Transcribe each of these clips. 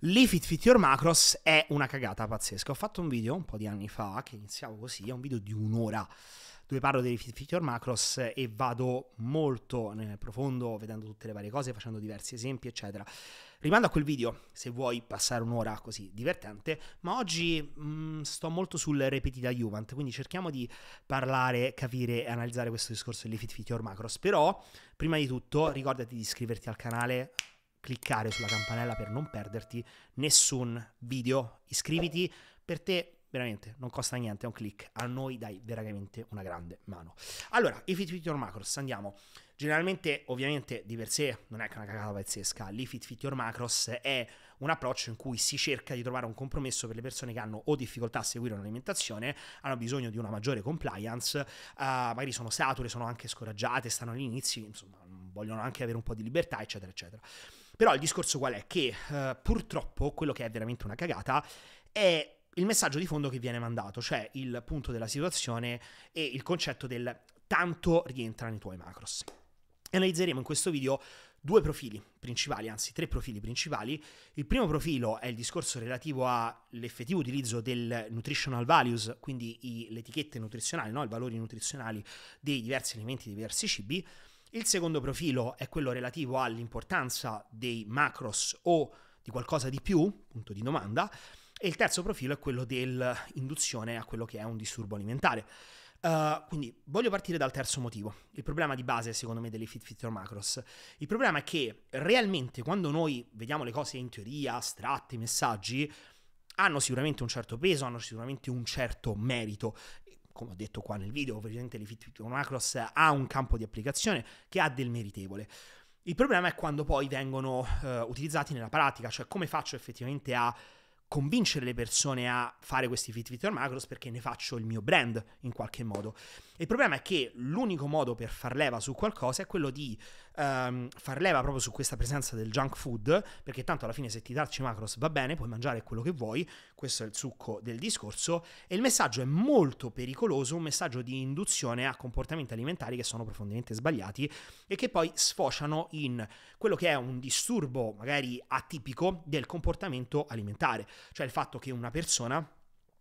L'Efit Fit Your Macros è una cagata pazzesca. Ho fatto un video un po' di anni fa che iniziavo così, è un video di un'ora dove parlo dei Fit Your Macros e vado molto nel profondo vedendo tutte le varie cose, facendo diversi esempi, eccetera. Rimando a quel video se vuoi passare un'ora così divertente, ma oggi mh, mm, sto molto sul repetita Juvent, quindi cerchiamo di parlare, capire e analizzare questo discorso dell'Efit Fit Your Macros. Però, prima di tutto, ricordati di iscriverti al canale, cliccare sulla campanella per non perderti nessun video. Iscriviti, per te veramente non costa niente, è un click, a noi dai veramente una grande mano. Allora, i Fit Fit Your Macros, andiamo. Generalmente, ovviamente, di per sé non è che una cagata pazzesca, l'Ifit Fit Your Macros è un approccio in cui si cerca di trovare un compromesso per le persone che hanno o difficoltà a seguire un'alimentazione, hanno bisogno di una maggiore compliance, eh, magari sono sature, sono anche scoraggiate, stanno all'inizio, insomma, vogliono anche avere un po' di libertà, eccetera, eccetera. Però il discorso qual è? Che eh, purtroppo quello che è veramente una cagata è il messaggio di fondo che viene mandato, cioè il punto della situazione e il concetto del tanto rientra nei tuoi macros. Analizzeremo in questo video due profili principali, anzi tre profili principali. Il primo profilo è il discorso relativo all'effettivo utilizzo del nutritional values, quindi i, le etichette nutrizionali, no? i valori nutrizionali dei diversi alimenti, dei diversi cibi. Il secondo profilo è quello relativo all'importanza dei macros o di qualcosa di più, punto di domanda, e il terzo profilo è quello dell'induzione a quello che è un disturbo alimentare. Uh, quindi voglio partire dal terzo motivo, il problema di base secondo me delle Fit fitter Macros. Il problema è che realmente quando noi vediamo le cose in teoria, astratte, messaggi, hanno sicuramente un certo peso, hanno sicuramente un certo merito, come ho detto qua nel video, ovviamente l'Efitto Macros ha un campo di applicazione che ha del meritevole. Il problema è quando poi vengono eh, utilizzati nella pratica, cioè come faccio effettivamente a convincere le persone a fare questi Fitbit or Macros perché ne faccio il mio brand in qualche modo. Il problema è che l'unico modo per far leva su qualcosa è quello di um, far leva proprio su questa presenza del junk food, perché tanto alla fine se ti darci macros va bene, puoi mangiare quello che vuoi, questo è il succo del discorso, e il messaggio è molto pericoloso, un messaggio di induzione a comportamenti alimentari che sono profondamente sbagliati e che poi sfociano in quello che è un disturbo magari atipico del comportamento alimentare, cioè il fatto che una persona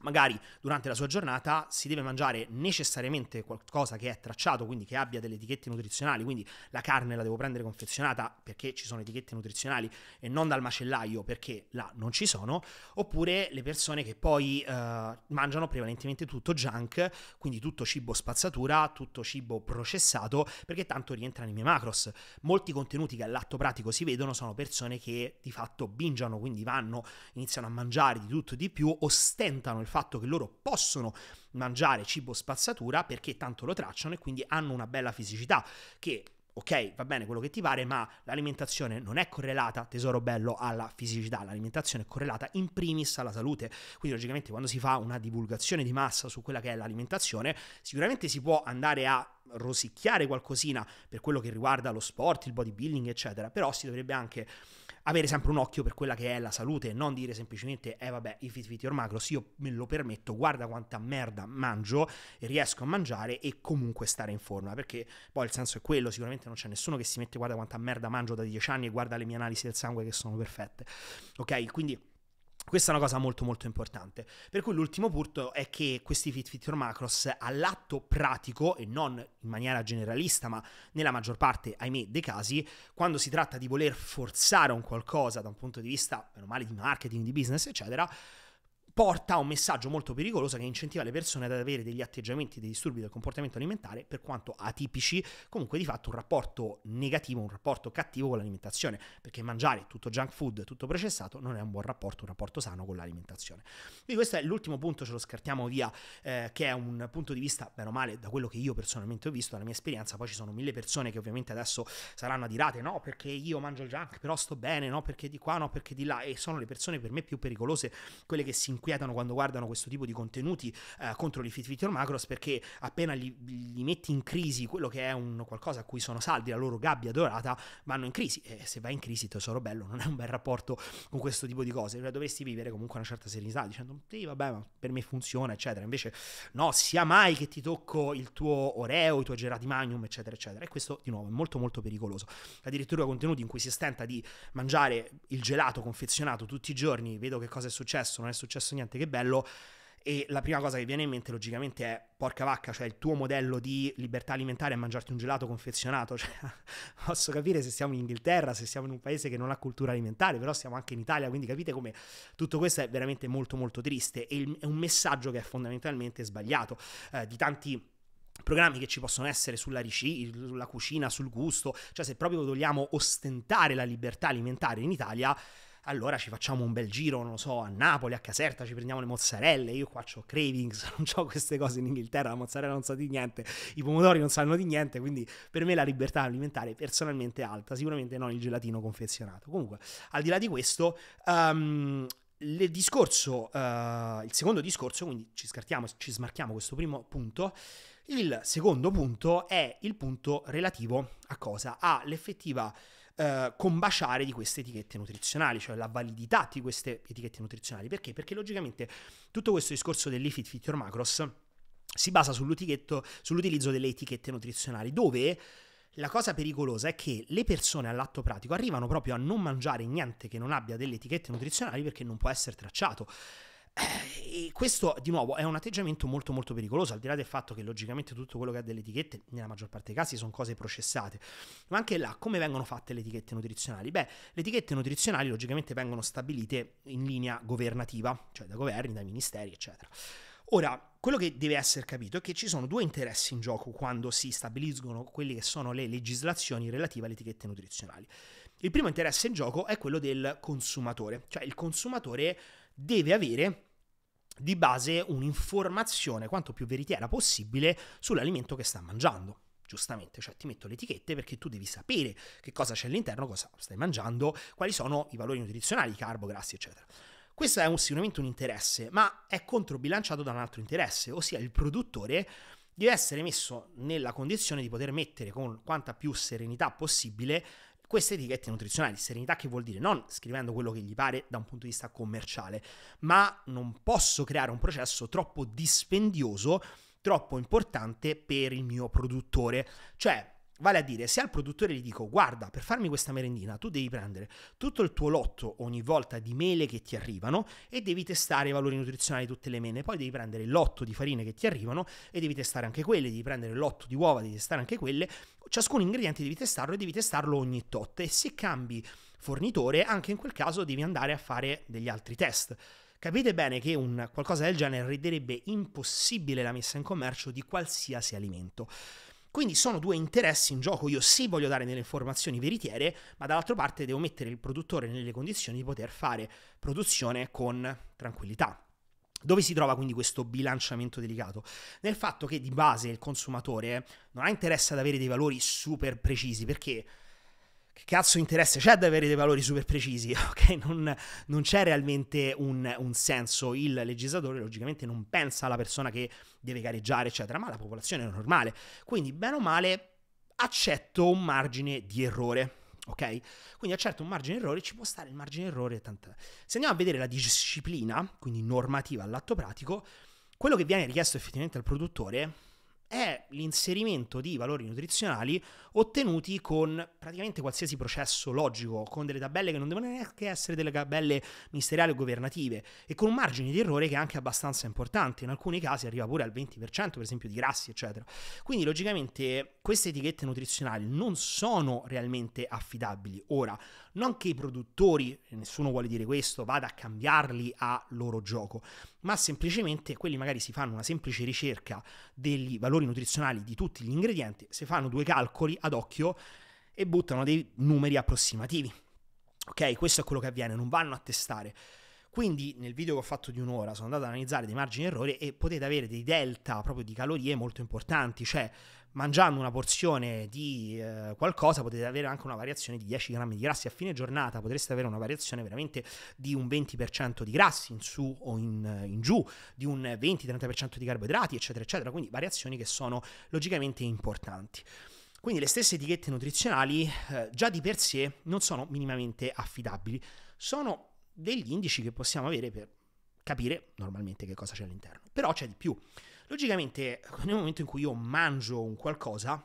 magari durante la sua giornata si deve mangiare necessariamente qualcosa che è tracciato, quindi che abbia delle etichette nutrizionali, quindi la carne la devo prendere confezionata perché ci sono etichette nutrizionali e non dal macellaio perché là non ci sono, oppure le persone che poi eh, mangiano prevalentemente tutto junk, quindi tutto cibo spazzatura, tutto cibo processato, perché tanto rientra nei miei macros. Molti contenuti che all'atto pratico si vedono sono persone che di fatto bingiano, quindi vanno, iniziano a mangiare di tutto e di più, ostentano il il fatto che loro possono mangiare cibo spazzatura perché tanto lo tracciano e quindi hanno una bella fisicità che ok, va bene quello che ti pare, ma l'alimentazione non è correlata, tesoro bello, alla fisicità, l'alimentazione è correlata in primis alla salute. Quindi logicamente quando si fa una divulgazione di massa su quella che è l'alimentazione, sicuramente si può andare a rosicchiare qualcosina per quello che riguarda lo sport, il bodybuilding, eccetera, però si dovrebbe anche avere sempre un occhio per quella che è la salute, e non dire semplicemente, eh vabbè, i fit fit your macros, io me lo permetto, guarda quanta merda mangio, riesco a mangiare e comunque stare in forma, perché poi il senso è quello, sicuramente non c'è nessuno che si mette guarda quanta merda mangio da dieci anni e guarda le mie analisi del sangue che sono perfette, ok? Quindi questa è una cosa molto molto importante. Per cui l'ultimo punto è che questi fit for Macros all'atto pratico e non in maniera generalista, ma nella maggior parte, ahimè, dei casi, quando si tratta di voler forzare un qualcosa da un punto di vista, meno male, di marketing, di business, eccetera, porta a un messaggio molto pericoloso che incentiva le persone ad avere degli atteggiamenti, dei disturbi del comportamento alimentare, per quanto atipici, comunque di fatto un rapporto negativo, un rapporto cattivo con l'alimentazione, perché mangiare tutto junk food, tutto processato, non è un buon rapporto, un rapporto sano con l'alimentazione. Quindi questo è l'ultimo punto, ce lo scartiamo via, eh, che è un punto di vista, bene o male, da quello che io personalmente ho visto, dalla mia esperienza, poi ci sono mille persone che ovviamente adesso saranno adirate, no perché io mangio il junk, però sto bene, no perché di qua, no perché di là, e sono le persone per me più pericolose, quelle che si incontrano inquietano quando guardano questo tipo di contenuti eh, contro gli Fitbit or Macros perché appena li, li, metti in crisi quello che è un qualcosa a cui sono saldi, la loro gabbia dorata, vanno in crisi e se vai in crisi te tesoro bello non è un bel rapporto con questo tipo di cose, cioè, dovresti vivere comunque una certa serenità dicendo sì vabbè ma per me funziona eccetera, invece no sia mai che ti tocco il tuo Oreo, i tuoi gerati magnum eccetera eccetera e questo di nuovo è molto molto pericoloso, addirittura contenuti in cui si stenta di mangiare il gelato confezionato tutti i giorni, vedo che cosa è successo, non è successo niente che bello. E la prima cosa che viene in mente, logicamente, è porca vacca, cioè il tuo modello di libertà alimentare è mangiarti un gelato confezionato. Cioè, posso capire se siamo in Inghilterra, se siamo in un paese che non ha cultura alimentare, però siamo anche in Italia, quindi capite come tutto questo è veramente molto molto triste. E il, è un messaggio che è fondamentalmente sbagliato. Eh, di tanti programmi che ci possono essere sulla, ric- sulla cucina, sul gusto, cioè se proprio vogliamo ostentare la libertà alimentare in Italia, allora ci facciamo un bel giro, non lo so, a Napoli, a Caserta, ci prendiamo le mozzarelle, io qua ho cravings, non ho queste cose in Inghilterra, la mozzarella non sa di niente, i pomodori non sanno di niente, quindi per me la libertà alimentare è personalmente alta, sicuramente non il gelatino confezionato. Comunque, al di là di questo... Um, ehm, il, discorso, uh, il secondo discorso, quindi ci scartiamo, ci smarchiamo questo primo punto. Il secondo punto è il punto relativo a cosa? All'effettiva ah, eh, combaciare di queste etichette nutrizionali, cioè la validità di queste etichette nutrizionali. Perché? Perché logicamente tutto questo discorso dell'Efit Fit Your Macros si basa sull'utilizzo delle etichette nutrizionali, dove la cosa pericolosa è che le persone all'atto pratico arrivano proprio a non mangiare niente che non abbia delle etichette nutrizionali perché non può essere tracciato. Eh, e questo di nuovo è un atteggiamento molto molto pericoloso, al di là del fatto che logicamente tutto quello che ha delle etichette, nella maggior parte dei casi, sono cose processate. Ma anche là, come vengono fatte le etichette nutrizionali? Beh, le etichette nutrizionali logicamente vengono stabilite in linea governativa, cioè da governi, dai ministeri, eccetera. Ora, quello che deve essere capito è che ci sono due interessi in gioco quando si stabiliscono quelle che sono le legislazioni relative alle etichette nutrizionali. Il primo interesse in gioco è quello del consumatore, cioè il consumatore deve avere di base un'informazione quanto più veritiera possibile sull'alimento che sta mangiando giustamente, cioè ti metto le etichette perché tu devi sapere che cosa c'è all'interno, cosa stai mangiando, quali sono i valori nutrizionali, i carbo, grassi, eccetera. Questo è un, sicuramente un interesse, ma è controbilanciato da un altro interesse, ossia il produttore deve essere messo nella condizione di poter mettere con quanta più serenità possibile queste etichette nutrizionali. Serenità che vuol dire non scrivendo quello che gli pare da un punto di vista commerciale, ma non posso creare un processo troppo dispendioso, troppo importante per il mio produttore. Cioè, Vale a dire, se al produttore gli dico guarda, per farmi questa merendina tu devi prendere tutto il tuo lotto ogni volta di mele che ti arrivano e devi testare i valori nutrizionali di tutte le mele, poi devi prendere il lotto di farine che ti arrivano e devi testare anche quelle, devi prendere il lotto di uova, devi testare anche quelle, ciascun ingrediente devi testarlo e devi testarlo ogni tot e se cambi fornitore anche in quel caso devi andare a fare degli altri test. Capite bene che un qualcosa del genere renderebbe impossibile la messa in commercio di qualsiasi alimento. Quindi sono due interessi in gioco. Io sì voglio dare delle informazioni veritiere, ma dall'altra parte devo mettere il produttore nelle condizioni di poter fare produzione con tranquillità. Dove si trova quindi questo bilanciamento delicato? Nel fatto che di base il consumatore non ha interesse ad avere dei valori super precisi perché che cazzo interesse c'è ad avere dei valori super precisi? Ok, non, non c'è realmente un, un, senso. Il legislatore logicamente non pensa alla persona che deve gareggiare, eccetera, ma la popolazione è normale. Quindi, bene o male, accetto un margine di errore. Ok? Quindi accetto un margine di errore, ci può stare il margine di errore. Tant'è. Se andiamo a vedere la disciplina, quindi normativa all'atto pratico, quello che viene richiesto effettivamente al produttore è l'inserimento di valori nutrizionali ottenuti con praticamente qualsiasi processo logico, con delle tabelle che non devono neanche essere delle tabelle ministeriali o governative e con un margine di errore che è anche abbastanza importante, in alcuni casi arriva pure al 20% per esempio di grassi eccetera. Quindi logicamente queste etichette nutrizionali non sono realmente affidabili. Ora, non che i produttori, nessuno vuole dire questo, vada a cambiarli a loro gioco, ma semplicemente quelli magari si fanno una semplice ricerca degli valori nutrizionali di tutti gli ingredienti, si fanno due calcoli ad occhio e buttano dei numeri approssimativi. Ok, questo è quello che avviene, non vanno a testare. Quindi nel video che ho fatto di un'ora sono andato ad analizzare dei margini errore e potete avere dei delta proprio di calorie molto importanti, cioè mangiando una porzione di eh, qualcosa potete avere anche una variazione di 10 grammi di grassi a fine giornata, potreste avere una variazione veramente di un 20% di grassi in su o in, eh, in giù, di un 20-30% di carboidrati, eccetera, eccetera, quindi variazioni che sono logicamente importanti. Quindi le stesse etichette nutrizionali eh, già di per sé non sono minimamente affidabili, sono degli indici che possiamo avere per capire normalmente che cosa c'è all'interno. Però c'è di più. Logicamente, nel momento in cui io mangio un qualcosa,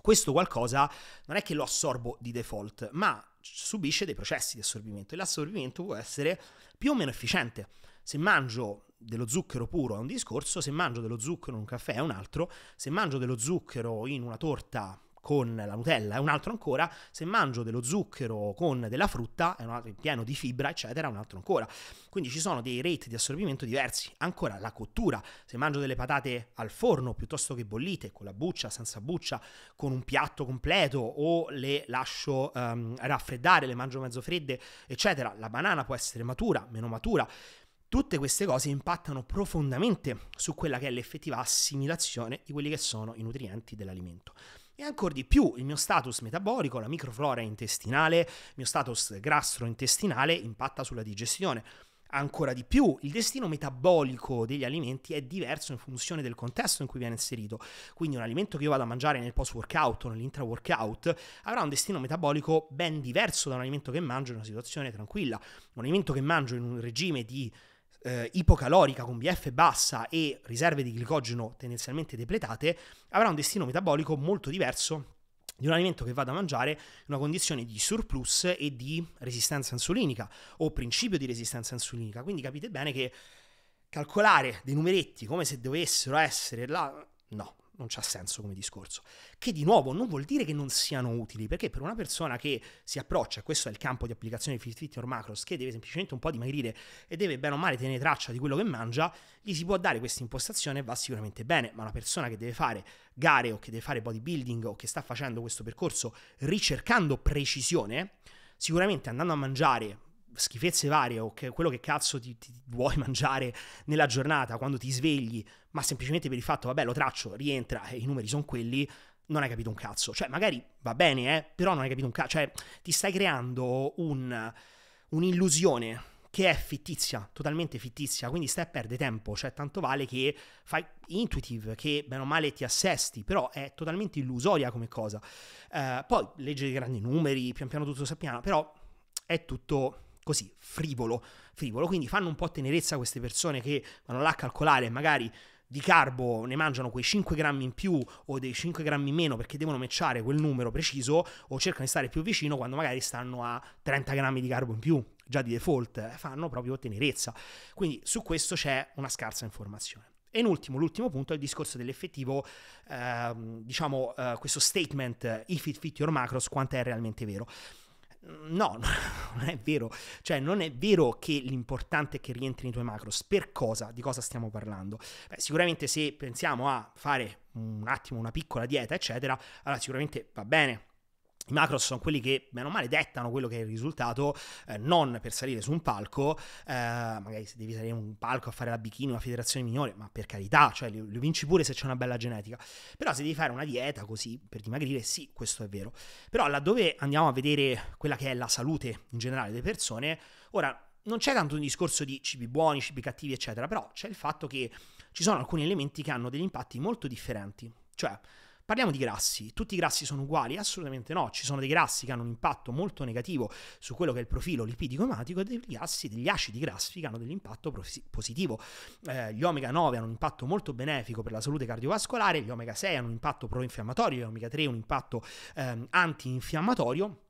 questo qualcosa non è che lo assorbo di default, ma subisce dei processi di assorbimento e l'assorbimento può essere più o meno efficiente. Se mangio dello zucchero puro è un discorso, se mangio dello zucchero in un caffè è un altro, se mangio dello zucchero in una torta con la Nutella è un altro ancora, se mangio dello zucchero con della frutta è un altro, pieno di fibra, eccetera, è un altro ancora. Quindi ci sono dei rate di assorbimento diversi. Ancora la cottura, se mangio delle patate al forno piuttosto che bollite, con la buccia, senza buccia, con un piatto completo o le lascio um, raffreddare, le mangio mezzo fredde, eccetera. La banana può essere matura, meno matura. Tutte queste cose impattano profondamente su quella che è l'effettiva assimilazione di quelli che sono i nutrienti dell'alimento e ancora di più il mio status metabolico, la microflora intestinale, il mio status gastrointestinale impatta sulla digestione. Ancora di più, il destino metabolico degli alimenti è diverso in funzione del contesto in cui viene inserito. Quindi un alimento che io vado a mangiare nel post-workout o nell'intra-workout avrà un destino metabolico ben diverso da un alimento che mangio in una situazione tranquilla. Un alimento che mangio in un regime di eh, ipocalorica con BF bassa e riserve di glicogeno tendenzialmente depletate, avrà un destino metabolico molto diverso di un alimento che vado a mangiare in una condizione di surplus e di resistenza insulinica o principio di resistenza insulinica. Quindi capite bene che calcolare dei numeretti come se dovessero essere là, no, non c'ha senso come discorso. Che di nuovo non vuol dire che non siano utili, perché per una persona che si approccia, questo è il campo di applicazione di Fitbit or Macros, che deve semplicemente un po' dimagrire e deve bene o male tenere traccia di quello che mangia, gli si può dare questa impostazione e va sicuramente bene, ma una persona che deve fare gare o che deve fare bodybuilding o che sta facendo questo percorso ricercando precisione, sicuramente andando a mangiare schifezze varie o che, quello che cazzo ti, ti, vuoi mangiare nella giornata quando ti svegli, ma semplicemente per il fatto, vabbè, lo traccio, rientra e i numeri sono quelli, non hai capito un cazzo. Cioè, magari va bene, eh, però non hai capito un cazzo. Cioè, ti stai creando un, un'illusione che è fittizia, totalmente fittizia, quindi stai a perdere tempo, cioè tanto vale che fai intuitive, che bene o male ti assesti, però è totalmente illusoria come cosa. Eh, poi leggere grandi numeri, pian piano tutto sappiamo, però è tutto così frivolo, frivolo. Quindi fanno un po' tenerezza queste persone che vanno là a calcolare magari di carbo ne mangiano quei 5 grammi in più o dei 5 grammi in meno perché devono matchare quel numero preciso o cercano di stare più vicino quando magari stanno a 30 grammi di carbo in più già di default eh, fanno proprio tenerezza quindi su questo c'è una scarsa informazione e in ultimo, l'ultimo punto è il discorso dell'effettivo, ehm, diciamo, eh, questo statement, if it fit your macros, quanto è realmente vero. No, non è vero. Cioè, non è vero che l'importante è che rientri nei tuoi macros. Per cosa? Di cosa stiamo parlando? Beh, sicuramente se pensiamo a fare un attimo una piccola dieta, eccetera, allora sicuramente va bene i macros sono quelli che, meno male, dettano quello che è il risultato, eh, non per salire su un palco, eh, magari se devi salire su un palco a fare la bikini, una federazione minore, ma per carità, cioè li, li, vinci pure se c'è una bella genetica. Però se devi fare una dieta così per dimagrire, sì, questo è vero. Però laddove andiamo a vedere quella che è la salute in generale delle persone, ora non c'è tanto un discorso di cibi buoni, cibi cattivi, eccetera, però c'è il fatto che ci sono alcuni elementi che hanno degli impatti molto differenti. Cioè, Parliamo di grassi. Tutti i grassi sono uguali? Assolutamente no. Ci sono dei grassi che hanno un impatto molto negativo su quello che è il profilo lipidico-ematico e dei grassi, degli acidi grassi che hanno dell'impatto positivo. Eh, gli omega 9 hanno un impatto molto benefico per la salute cardiovascolare, gli omega 6 hanno un impatto pro-infiammatorio, gli omega 3 un impatto eh, anti-infiammatorio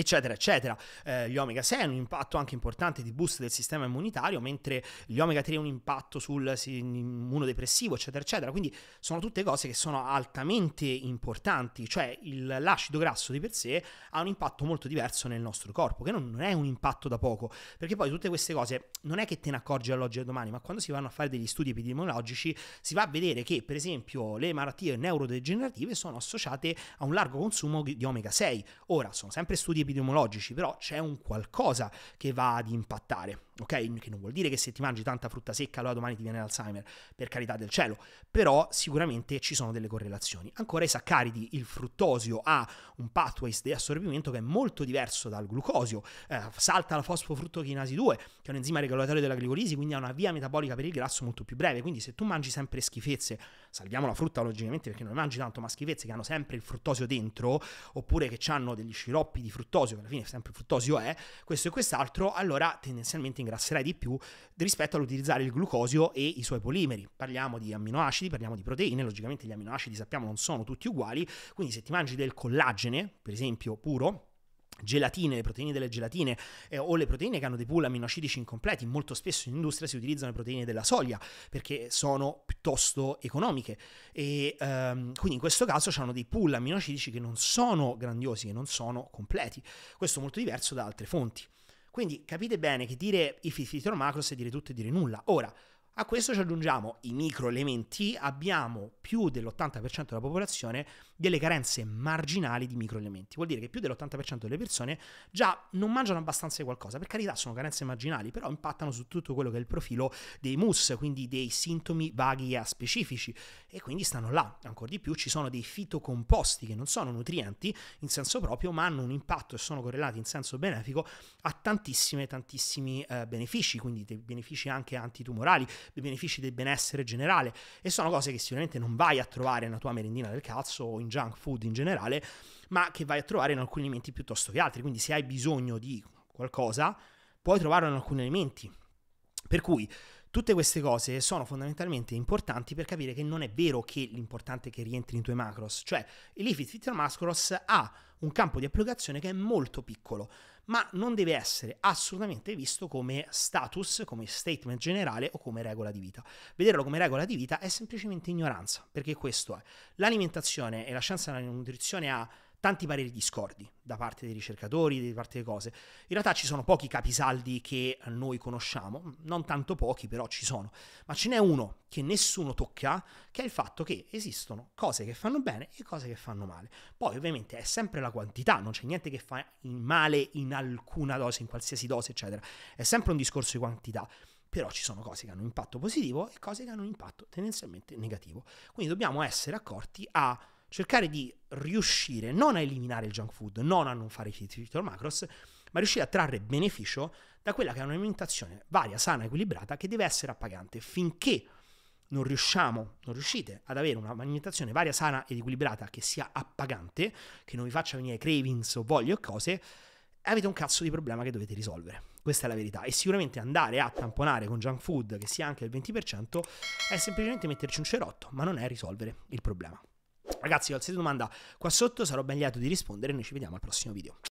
eccetera, eccetera. Eh, gli omega 6 hanno un impatto anche importante di boost del sistema immunitario, mentre gli omega 3 hanno un impatto sul immunodepressivo, eccetera, eccetera. Quindi sono tutte cose che sono altamente importanti, cioè il, l'acido grasso di per sé ha un impatto molto diverso nel nostro corpo, che non, non, è un impatto da poco, perché poi tutte queste cose non è che te ne accorgi all'oggi e domani, ma quando si vanno a fare degli studi epidemiologici si va a vedere che, per esempio, le malattie neurodegenerative sono associate a un largo consumo di omega 6. Ora, sono sempre studi epidemiologici, però c'è un qualcosa che va ad impattare ok? Che non vuol dire che se ti mangi tanta frutta secca allora domani ti viene l'Alzheimer, per carità del cielo, però sicuramente ci sono delle correlazioni. Ancora i saccaridi, il fruttosio ha un pathway di assorbimento che è molto diverso dal glucosio, eh, salta la fosfofruttochinasi 2, che è un enzima regolatorio della glicolisi, quindi ha una via metabolica per il grasso molto più breve, quindi se tu mangi sempre schifezze, salviamo la frutta logicamente perché non ne mangi tanto, ma schifezze che hanno sempre il fruttosio dentro, oppure che hanno degli sciroppi di fruttosio, che alla fine sempre il fruttosio è, questo e quest'altro, allora tendenzialmente in ingrasserai di più rispetto all'utilizzare il glucosio e i suoi polimeri. Parliamo di amminoacidi, parliamo di proteine, logicamente gli amminoacidi sappiamo non sono tutti uguali, quindi se ti mangi del collagene, per esempio puro, gelatine, le proteine delle gelatine eh, o le proteine che hanno dei pool aminoacidici incompleti, molto spesso in industria si utilizzano le proteine della soglia perché sono piuttosto economiche e ehm, quindi in questo caso hanno dei pool aminoacidici che non sono grandiosi, che non sono completi. Questo è molto diverso da altre fonti. Quindi capite bene che dire if fitro macros è dire tutto e dire nulla. Ora, a questo ci aggiungiamo i microelementi, abbiamo più dell'80% della popolazione delle carenze marginali di microelementi. Vuol dire che più dell'80% delle persone già non mangiano abbastanza qualcosa. Per carità, sono carenze marginali, però impattano su tutto quello che è il profilo dei MUS, quindi dei sintomi vaghi e specifici. E quindi stanno là. Ancora di più ci sono dei fitocomposti che non sono nutrienti in senso proprio, ma hanno un impatto e sono correlati in senso benefico a tantissimi, tantissimi eh, benefici, quindi dei benefici anche antitumorali, dei benefici del benessere generale. E sono cose che sicuramente non vai a trovare nella tua merendina del cazzo o in junk food in generale, ma che vai a trovare in alcuni alimenti piuttosto che altri. Quindi se hai bisogno di qualcosa, puoi trovarlo in alcuni alimenti. Per cui tutte queste cose sono fondamentalmente importanti per capire che non è vero che l'importante è che rientri in tuoi macros, cioè il Leafy Fit Macros ha un campo di applicazione che è molto piccolo ma non deve essere assolutamente visto come status, come statement generale o come regola di vita. Vederlo come regola di vita è semplicemente ignoranza, perché questo è. L'alimentazione e la scienza della nutrizione ha tanti pareri discordi da parte dei ricercatori, da parte delle cose. In realtà ci sono pochi capisaldi che noi conosciamo, non tanto pochi, però ci sono. Ma ce n'è uno che nessuno tocca, che è il fatto che esistono cose che fanno bene e cose che fanno male. Poi ovviamente è sempre la quantità, non c'è niente che fa male in alcuna dose, in qualsiasi dose, eccetera. È sempre un discorso di quantità però ci sono cose che hanno un impatto positivo e cose che hanno un impatto tendenzialmente negativo. Quindi dobbiamo essere accorti a cercare di riuscire non a eliminare il junk food, non a non fare i keto macros, ma riuscire a trarre beneficio da quella che è un'alimentazione varia, sana, equilibrata, che deve essere appagante finché non riusciamo, non riuscite ad avere un'alimentazione varia, sana ed equilibrata che sia appagante, che non vi faccia venire cravings o voglie o cose, avete un cazzo di problema che dovete risolvere. Questa è la verità. E sicuramente andare a tamponare con junk food, che sia anche il 20%, è semplicemente metterci un cerotto, ma non è risolvere il problema. Ragazzi, qualsiasi domanda qua sotto sarò ben lieto di rispondere. Noi ci vediamo al prossimo video.